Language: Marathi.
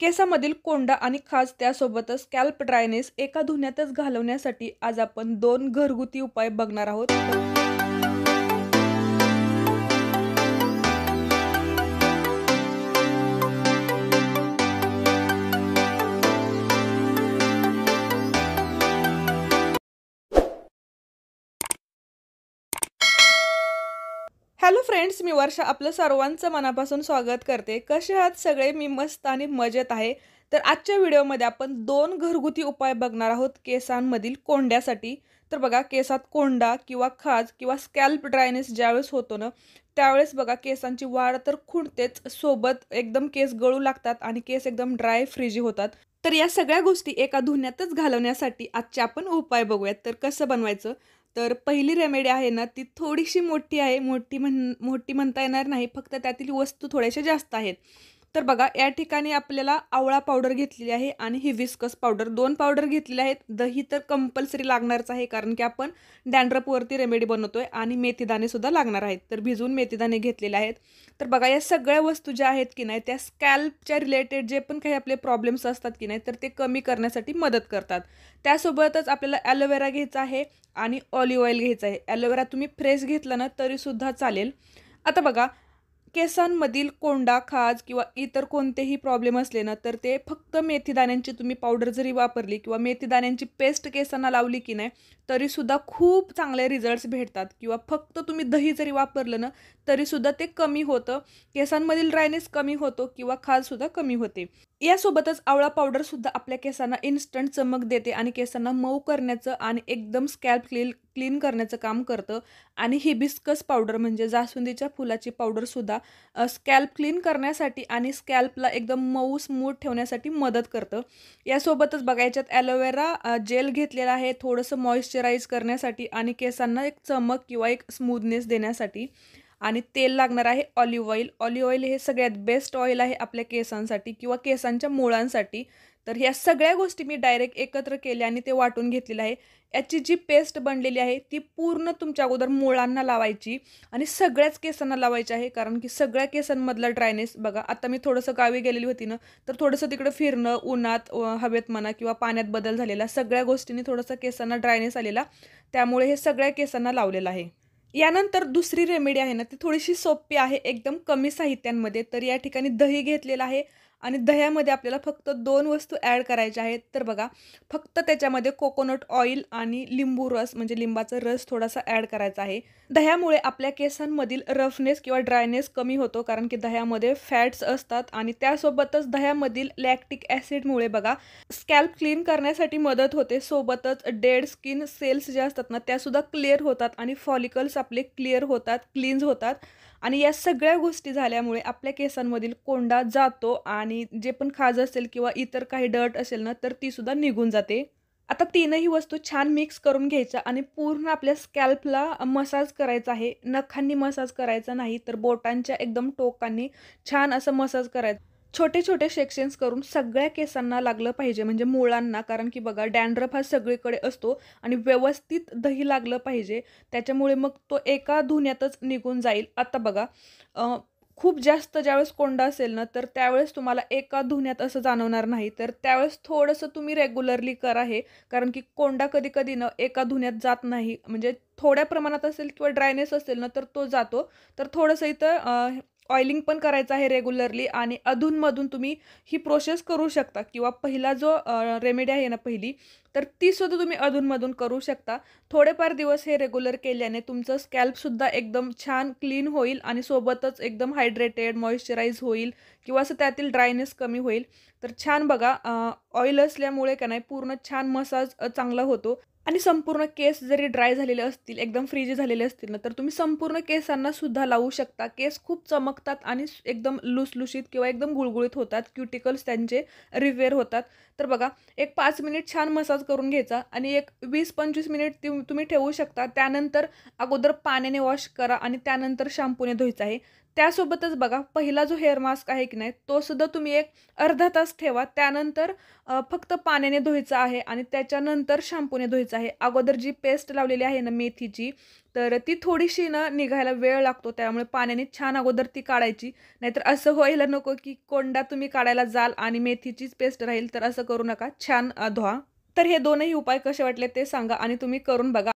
केसामधील कोंडा आणि खाज त्यासोबतच स्कॅल्प ड्रायनेस एका धुण्यातच घालवण्यासाठी आज आपण दोन घरगुती उपाय बघणार आहोत हॅलो फ्रेंड्स मी वर्षा आपलं सर्वांचं मनापासून स्वागत करते कसे आहात सगळे मी मस्त आणि मजेत आहे तर आजच्या व्हिडिओमध्ये आपण दोन घरगुती उपाय बघणार आहोत केसांमधील कोंड्यासाठी तर बघा केसात कोंडा किंवा खाज किंवा स्कॅल्प ड्रायनेस ज्यावेळेस होतो ना त्यावेळेस बघा केसांची वाढ तर खुंडतेच सोबत एकदम केस गळू लागतात आणि केस एकदम ड्राय फ्रिजी होतात तर या सगळ्या गोष्टी एका धुण्यातच घालवण्यासाठी आजचे आपण उपाय बघूयात तर कसं बनवायचं तर पहिली रेमेडी आहे ना ती थोडीशी मोठी आहे मोठी म्हण मोठी म्हणता येणार नाही फक्त त्यातील वस्तू थोड्याशा जास्त आहेत तर बघा या ठिकाणी आपल्याला आवळा पावडर घेतलेली आहे आणि विस्कस पावडर दोन पावडर घेतलेले आहेत दही तर कंपल्सरी लागणारच आहे कारण की आपण डँड्रपवरती रेमेडी बनवतो आहे आणि मेथीदाणेसुद्धा लागणार आहेत तर भिजवून मेथीदाणे घेतलेले आहेत तर बघा या सगळ्या वस्तू ज्या आहेत की नाही त्या स्कॅल्पच्या रिलेटेड जे पण काही आपले प्रॉब्लेम्स असतात की नाही तर ते कमी करण्यासाठी मदत करतात त्यासोबतच आपल्याला ॲलोवेरा घ्यायचा आहे आणि ऑलिव्ह ऑइल घ्यायचं आहे ॲलोवेरा तुम्ही फ्रेश घेतला ना तरीसुद्धा चालेल आता बघा केसांमधील कोंडा खाज किंवा इतर कोणतेही प्रॉब्लेम असले ना तर ते फक्त मेथीदाण्यांची तुम्ही पावडर जरी वापरली किंवा मेथीदाण्यांची पेस्ट केसांना लावली की नाही तरीसुद्धा खूप चांगले रिझल्ट्स भेटतात किंवा फक्त तुम्ही दही जरी वापरलं ना तरीसुद्धा ते कमी होतं केसांमधील ड्रायनेस कमी होतो किंवा खाजसुद्धा कमी होते यासोबतच आवळा पावडरसुद्धा आपल्या केसांना इन्स्टंट चमक देते आणि केसांना मऊ करण्याचं आणि एकदम स्कॅल्प क्लीन क्लीन करण्याचं काम करतं आणि हिबिस्कस पावडर म्हणजे जासुंदीच्या फुलाची पावडरसुद्धा स्कॅल्प क्लीन करण्यासाठी आणि स्कॅल्पला एकदम मऊ स्मूथ ठेवण्यासाठी मदत करतं यासोबतच बघा याच्यात ॲलोवेरा जेल घेतलेला आहे थोडंसं मॉइश्चराईज करण्यासाठी आणि केसांना एक चमक किंवा एक स्मूदनेस देण्यासाठी आणि तेल लागणार आहे ऑलिव्ह ऑइल ऑलिव्ह ऑइल हे सगळ्यात बेस्ट ऑइल आहे आपल्या केसांसाठी किंवा केसांच्या मुळांसाठी तर ह्या सगळ्या गोष्टी मी डायरेक्ट एकत्र केल्या आणि ते वाटून घेतलेलं आहे याची जी पेस्ट बनलेली आहे ती पूर्ण तुमच्या अगोदर मुळांना लावायची आणि सगळ्याच केसांना लावायची आहे कारण की सगळ्या केसांमधला ड्रायनेस बघा आता मी थोडंसं गावी गेलेली होती ना तर थोडंसं तिकडं फिरणं उन्हात हवेत म्हणा किंवा पाण्यात बदल झालेला सगळ्या गोष्टींनी थोडंसं केसांना ड्रायनेस आलेला त्यामुळे हे सगळ्या केसांना लावलेलं आहे यानंतर दुसरी रेमेडी आहे ना ती थोडीशी सोपी आहे एकदम कमी साहित्यांमध्ये तर या ठिकाणी दही घेतलेलं आहे आणि दह्यामध्ये आपल्याला फक्त दोन वस्तू ॲड करायच्या आहेत तर बघा फक्त त्याच्यामध्ये कोकोनट ऑइल आणि लिंबू रस म्हणजे लिंबाचा रस थोडासा ॲड करायचा आहे दह्यामुळे आपल्या केसांमधील रफनेस किंवा ड्रायनेस कमी होतो कारण की दह्यामध्ये फॅट्स असतात आणि त्यासोबतच दह्यामधील लॅक्टिक ॲसिडमुळे बघा स्कॅल्प क्लीन करण्यासाठी मदत होते सोबतच डेड स्किन सेल्स ज्या असतात ना त्यासुद्धा क्लिअर होतात आणि फॉलिकल्स आपले क्लिअर होतात क्लीन्ज होतात आणि या सगळ्या गोष्टी झाल्यामुळे आपल्या केसांमधील कोंडा जातो आणि जे पण खाज असेल किंवा इतर काही डर्ट असेल ना तर ती सुद्धा निघून जाते आता तीनही वस्तू छान मिक्स करून घ्यायचा आणि पूर्ण आपल्या स्कॅल्पला मसाज करायचा आहे नखांनी मसाज करायचा नाही तर बोटांच्या एकदम टोकांनी छान असं मसाज करायचं छोटे छोटे सेक्शन्स करून सगळ्या केसांना लागलं पाहिजे म्हणजे मुळांना कारण की बघा डॅन्ड्रफ हा सगळीकडे असतो आणि व्यवस्थित दही लागलं पाहिजे त्याच्यामुळे मग तो एका धुण्यातच निघून जाईल आता बघा खूप जास्त ज्यावेळेस कोंडा असेल ना तर त्यावेळेस तुम्हाला एका धुण्यात असं जाणवणार नाही तर त्यावेळेस थोडंसं तुम्ही रेग्युलरली करा हे कारण की कोंडा कधी कधी ना एका धुण्यात जात नाही म्हणजे थोड्या प्रमाणात असेल किंवा ड्रायनेस असेल ना तर तो जातो तर थोडंसं इथं ऑइलिंग पण करायचं आहे रेग्युलरली आणि अधूनमधून तुम्ही ही प्रोसेस करू शकता किंवा पहिला जो रेमेडी आहे ना पहिली तर तीसुद्धा तुम्ही अधूनमधून करू शकता थोडेफार दिवस हे रेग्युलर केल्याने तुमचं स्कॅल्पसुद्धा एकदम छान क्लीन होईल आणि सोबतच एकदम हायड्रेटेड मॉइश्चराईज होईल किंवा असं त्यातील ड्रायनेस कमी होईल तर छान बघा ऑइल असल्यामुळे का नाही पूर्ण छान मसाज चांगला होतो आणि संपूर्ण केस जरी ड्राय झालेले असतील एकदम फ्रीज झालेले असतील ना तर तुम्ही संपूर्ण केसांना सुद्धा लावू शकता केस खूप चमकतात आणि एकदम लुसलुशीत किंवा एकदम गुळगुळीत होतात क्युटिकल्स त्यांचे रिवेअर होतात तर बघा एक पाच मिनिट छान मसाज करून घ्यायचा आणि एक वीस पंचवीस मिनिट तुम्ही ठेवू शकता त्यानंतर अगोदर पाण्याने वॉश करा आणि त्यानंतर शॅम्पूने धुवायचं आहे त्यासोबतच बघा पहिला जो हेअर मास्क आहे की नाही तो सुद्धा तुम्ही एक अर्धा तास ठेवा त्यानंतर फक्त पाण्याने धुवायचा आहे आणि त्याच्यानंतर शॅम्पूने धुवायचं आहे अगोदर जी पेस्ट लावलेली आहे ना मेथीची तर ती थोडीशी ना निघायला वेळ लागतो त्यामुळे पाण्याने छान अगोदर ती काढायची नाहीतर असं व्हायला नको की कोंडा तुम्ही काढायला जाल आणि मेथीचीच पेस्ट राहील तर असं करू नका छान धुवा तर हे दोनही उपाय कसे वाटले ते सांगा आणि तुम्ही करून बघा